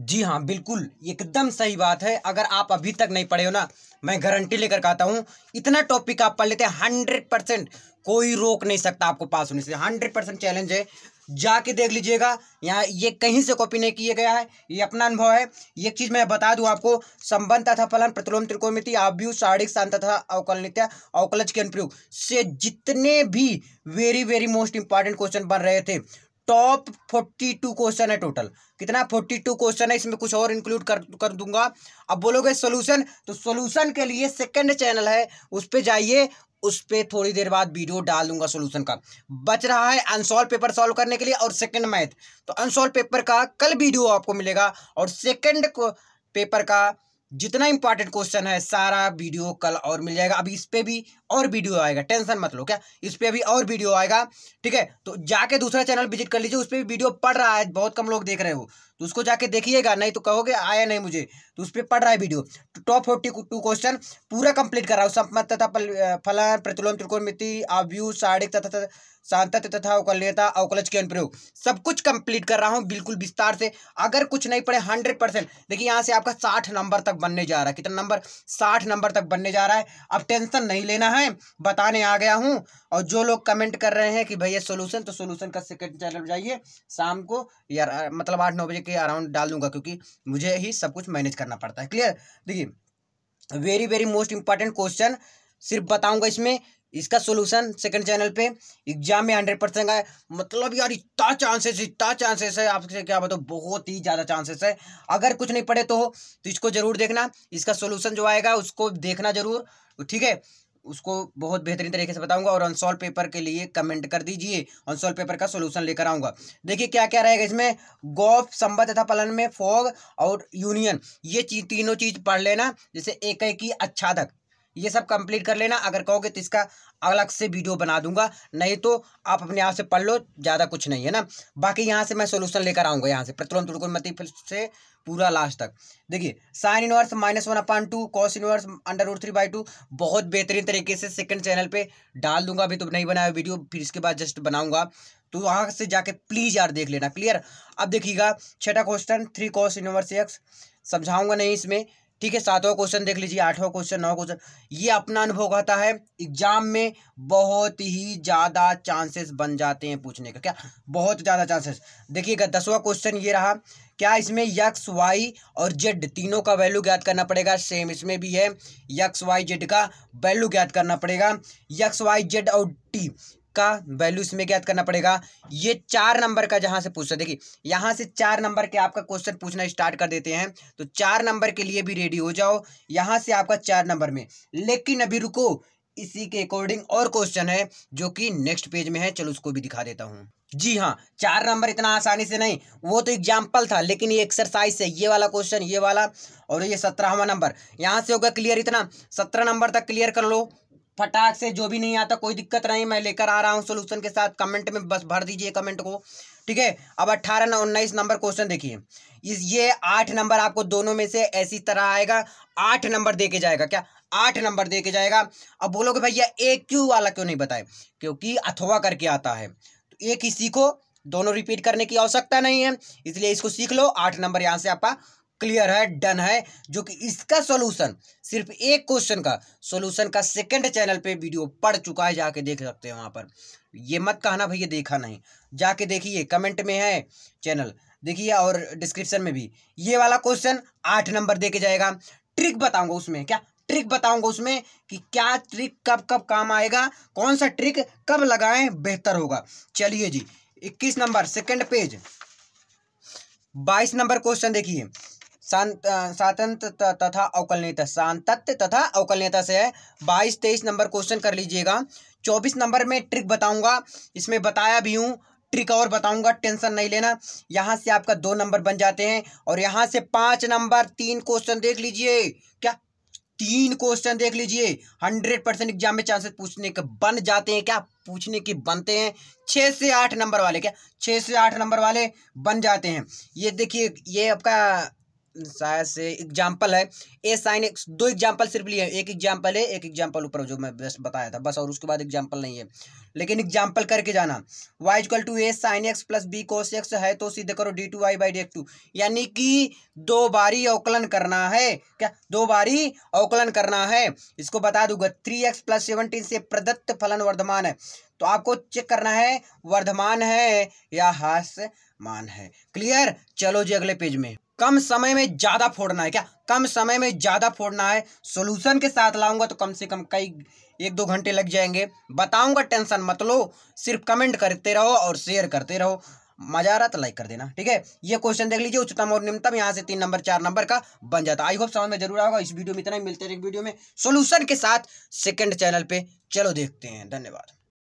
जी हाँ बिल्कुल एकदम सही बात है अगर आप अभी तक नहीं पढ़े हो ना मैं गारंटी लेकर कहता हूँ इतना टॉपिक आप पढ़ लेते हैं हंड्रेड परसेंट कोई रोक नहीं सकता आपको पास होने से हंड्रेड परसेंट चैलेंज है जाके देख लीजिएगा यहाँ ये कहीं से कॉपी नहीं किया गया है ये अपना अनुभव है एक चीज़ मैं बता दूँ आपको संबंध तथा फलन प्रतिलोम त्रिकोणमिति आव्यू शारीरिक शांत तथा अवकलनित्य अवकलज के अनुप्रयोग से जितने भी very very most important question बन रहे थे टॉप फोर्टी टू क्वेश्चन है टोटल कितना फोर्टी टू क्वेश्चन है इसमें कुछ और इंक्लूड कर कर दूंगा अब बोलोगे सोल्यूशन तो सोल्यूशन के लिए सेकेंड चैनल है उस पर जाइए उस पर थोड़ी देर बाद वीडियो डाल दूंगा सोल्यूशन का बच रहा है अनसॉल्व पेपर सॉल्व करने के लिए और सेकेंड मैथ तो अनसॉल्व पेपर का कल वीडियो आपको मिलेगा और सेकेंड पेपर का जितना इंपॉर्टेंट क्वेश्चन है सारा वीडियो कल और मिल जाएगा अभी इस पर भी और वीडियो आएगा टेंशन मत लो क्या इस पर अभी और वीडियो आएगा ठीक है तो जाके दूसरा चैनल विजिट कर लीजिए उस पर भी वीडियो पढ़ रहा है बहुत कम लोग देख रहे हो तो उसको जाके देखिएगा नहीं तो कहोगे आया नहीं मुझे तो उस पर पढ़ रहा है video top forty two question पूरा कंप्लीट कर रहा हूँ संपत तथा फलन प्रतिलोम त्रिकोण मिति आव्यू साड़िक तथा शांत तथा अवकल्यता अवकलज के अनुप्रयोग सब कुछ कंप्लीट कर रहा हूँ बिल्कुल विस्तार से अगर कुछ नहीं पड़े हंड्रेड परसेंट देखिए यहाँ से आपका साठ नंबर तक बनने जा रहा है कितना नंबर साठ नंबर तक बनने जा रहा है अब टेंशन नहीं लेना है बताने आ गया हूँ और जो लोग कमेंट कर रहे हैं कि भैया सोल्यूशन तो सोल्यूशन का सेकेंड चैनल पर जाइए शाम को या मतलब आठ नौ बजे के अराउंड डाल दूंगा क्योंकि मुझे ही सब कुछ मैनेज करना पड़ता है क्लियर देखिए very very most important question सिर्फ बताऊंगा इसमें इसका सोल्यूशन सेकंड चैनल पे एग्जाम में हंड्रेड परसेंट आए मतलब यार इतना चांसेस इतना चांसेस है आपसे क्या बताओ बहुत ही ज़्यादा चांसेस है अगर कुछ नहीं पढ़े तो तो इसको जरूर देखना इसका सोल्यूशन जो आएगा उसको देखना जरूर तो ठीक है उसको बहुत बेहतरीन तरीके से बताऊंगा और अनसॉल्व पेपर के लिए कमेंट कर दीजिए अनसॉल्व पेपर का सोल्यूशन लेकर आऊंगा देखिए क्या क्या रहेगा इसमें गोफ संबद तथा पलन में फॉग और यूनियन ये चीज तीनों चीज़ पढ़ लेना जैसे एक की अच्छा ये सब कंप्लीट कर लेना अगर कहोगे तो इसका अलग से वीडियो बना दूंगा नहीं तो आप अपने आप से पढ़ लो ज़्यादा कुछ नहीं है ना बाकी यहाँ से मैं सोल्यूशन लेकर आऊँगा यहाँ से प्रतिलोम फिर से पूरा लास्ट तक देखिए sine inverse minus one upon two cos inverse under root three by two बहुत बेहतरीन तरीके से सेकंड चैनल पे डाल दूंगा अभी तो नहीं बनाया वीडियो फिर इसके बाद जस्ट बनाऊंगा तो वहाँ से जाके प्लीज़ यार देख लेना क्लियर अब देखिएगा छठा question three cos inverse X समझाऊंगा नहीं इसमें ठीक है सातवां क्वेश्चन देख लीजिए आठवां क्वेश्चन नौ क्वेश्चन ये अपना अनुभव कहता है एग्जाम में बहुत ही ज़्यादा चांसेस बन जाते हैं पूछने का क्या बहुत ज़्यादा चांसेस देखिएगा दसवां क्वेश्चन ये रहा क्या इसमें यक्स वाई और जेड तीनों का वैल्यू ज्ञात करना पड़ेगा सेम इसमें भी है यक्स वाई जेड का वैल्यू ज्ञात करना पड़ेगा यक्स वाई जेड और टी का वैल्यू इसमें ज्ञात करना पड़ेगा ये चार नंबर का जहां से पूछता देखिए यहां से चार नंबर के आपका क्वेश्चन पूछना स्टार्ट कर देते हैं तो चार नंबर के लिए भी रेडी हो जाओ यहां से आपका चार नंबर में लेकिन अभी रुको इसी के अकॉर्डिंग और क्वेश्चन है जो कि नेक्स्ट पेज में है चलो उसको भी दिखा देता हूँ जी हाँ चार नंबर इतना आसानी से नहीं वो तो एग्जाम्पल था लेकिन ये एक्सरसाइज है ये वाला क्वेश्चन ये वाला और ये सत्रहवा नंबर यहाँ से होगा क्लियर इतना सत्रह नंबर तक क्लियर कर लो फटाक से जो भी नहीं आता कोई दिक्कत नहीं मैं लेकर आ रहा हूँ सोल्यूशन के साथ कमेंट में बस भर दीजिए कमेंट को ठीक है अब अट्ठारह उन्नीस नंबर क्वेश्चन देखिए इस ये आठ नंबर आपको दोनों में से ऐसी तरह आएगा आठ नंबर दे के जाएगा क्या आठ नंबर दे के जाएगा अब बोलोगे भैया एक क्यू वाला क्यों नहीं बताए क्योंकि अथवा करके आता है तो एक ही सीखो दोनों रिपीट करने की आवश्यकता नहीं है इसलिए इसको सीख लो आठ नंबर यहाँ से आपका क्लियर है डन है जो कि इसका सोल्यूशन सिर्फ एक क्वेश्चन का सोल्यूशन का सेकंड चैनल पे वीडियो पड़ चुका है जाके देख सकते हैं वहां पर ये मत कहना भैया देखा नहीं जाके देखिए कमेंट में है चैनल देखिए और डिस्क्रिप्शन में भी ये वाला क्वेश्चन आठ नंबर दे के जाएगा ट्रिक बताऊंगा उसमें क्या ट्रिक बताऊंगा उसमें कि क्या ट्रिक कब कब काम आएगा कौन सा ट्रिक कब लगाएं बेहतर होगा चलिए जी इक्कीस नंबर सेकंड पेज बाईस नंबर क्वेश्चन देखिए शांत स्वातंत्र तथा अवकलनीयता शांतत्य तथा अवकलनीयता से है बाईस तेईस नंबर क्वेश्चन कर लीजिएगा चौबीस नंबर में ट्रिक बताऊंगा इसमें बताया भी हूँ ट्रिक और बताऊंगा टेंशन नहीं लेना यहाँ से आपका दो नंबर बन जाते हैं और यहाँ से पाँच नंबर तीन क्वेश्चन देख लीजिए क्या तीन क्वेश्चन देख लीजिए हंड्रेड परसेंट एग्जाम में चांसेस पूछने के बन जाते हैं क्या पूछने के बनते हैं छः से आठ नंबर वाले क्या छः से आठ नंबर वाले बन जाते हैं ये देखिए ये आपका शायद से एग्जाम्पल है ए साइन एक्स दो एग्जाम्पल सिर्फ लिए हैं एक एग्जाम्पल है एक एग्जाम्पल ऊपर जो मैं बेस्ट बताया था बस और उसके बाद एग्जाम्पल नहीं है लेकिन एग्जाम्पल करके जाना Y equal to A sine X plus B cos X है तो सीधे करो D two Y by D two यानी कि दो बारी अवकलन करना है क्या दो बारी अवकलन करना है इसको बता दूंगा थ्री एक्स प्लस सेवनटीन से प्रदत्त फलन वर्धमान है तो आपको चेक करना है वर्धमान है या हास्यमान है क्लियर चलो जी अगले पेज में कम समय में ज़्यादा फोड़ना है क्या कम समय में ज़्यादा फोड़ना है सोल्यूशन के साथ लाऊंगा तो कम से कम कई एक दो घंटे लग जाएंगे बताऊंगा टेंशन मत लो सिर्फ कमेंट करते रहो और शेयर करते रहो मजा आ रहा तो लाइक कर देना ठीक है ये क्वेश्चन देख लीजिए उच्चतम और निम्नतम यहाँ से तीन नंबर चार नंबर का बन जाता है आई होप समझ में जरूर आएगा इस वीडियो में इतना ही मिलते हैं एक वीडियो में सोल्यूशन के साथ सेकेंड चैनल पे चलो देखते हैं धन्यवाद